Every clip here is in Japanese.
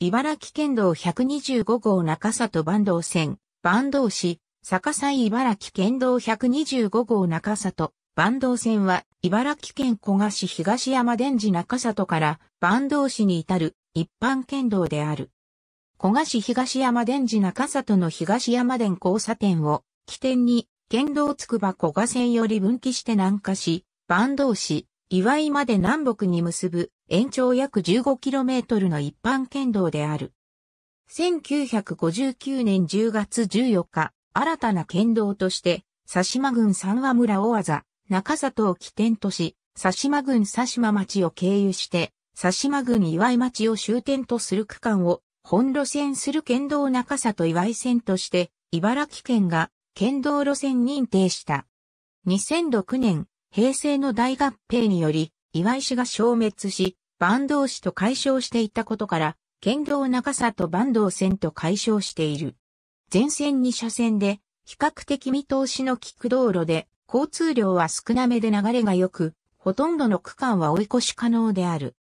茨城県道125号中里坂東線、坂東市、西茨城県道125号中里、坂東線は、茨城県古河市東山電寺中里から坂東市に至る一般県道である。古河市東山電寺中里の東山電交差点を起点に、県道筑波古河線より分岐して南下し、坂東市、岩井まで南北に結ぶ延長約 15km の一般県道である。1959年10月14日、新たな県道として、佐島郡三和村大技、中里を起点とし、佐島郡佐島町を経由して、佐島郡岩井町を終点とする区間を本路線する県道中里岩井線として、茨城県が県道路線認定した。2006年、平成の大合併により、岩石が消滅し、坂東市と解消していたことから、県道中里坂東線と解消している。全線2車線で、比較的見通しの利く道路で、交通量は少なめで流れが良く、ほとんどの区間は追い越し可能である。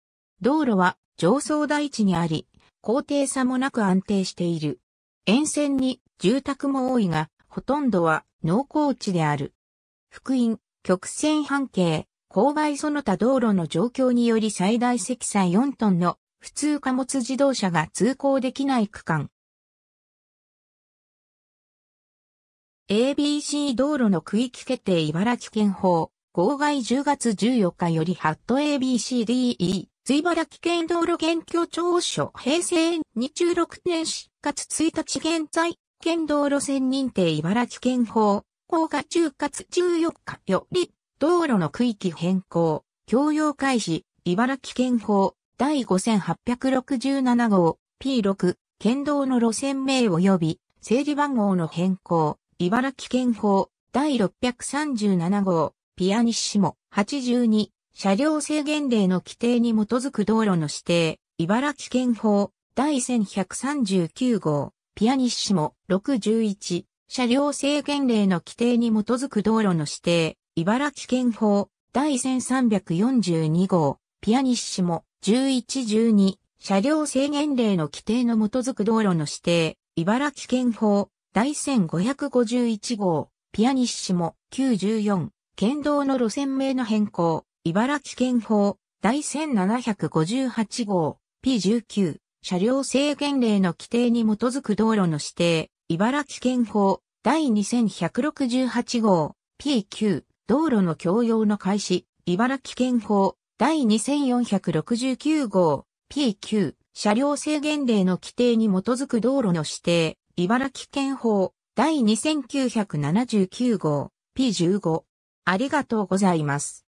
道路は上層台地にあり、高低差もなく安定している。沿線に住宅も多いが、ほとんどは農耕地である。福音、曲線半径、勾配その他道路の状況により最大積載4トンの普通貨物自動車が通行できない区間。ABC 道路の区域決定茨城県法、号外10月14日よりハット ABCDE、随茨城県道路現況調書平成26年4月1日現在、県道路線認定茨城県法、号外10月14日より、道路の区域変更、共用開始、茨城県法、第5867号、P6、県道の路線名及び、整理番号の変更、茨城県法、第637号、ピアニッシモ、82、車両制限令の規定に基づく道路の指定、茨城県法、第1139号、ピアニッシモ、61、車両制限令の規定に基づく道路の指定、茨城県法、第1342号、ピアニッシモ、1112、車両制限令の規定の基づく道路の指定、茨城県法、第1551号、ピアニッシモ、94、県道の路線名の変更、茨城県法、第1758号、P19、車両制限令の規定に基づく道路の指定、茨城県法、第2168号、P9、道路の共用の開始、茨城県法、第2469号、P9、車両制限令の規定に基づく道路の指定、茨城県法、第2979号、P15。ありがとうございます。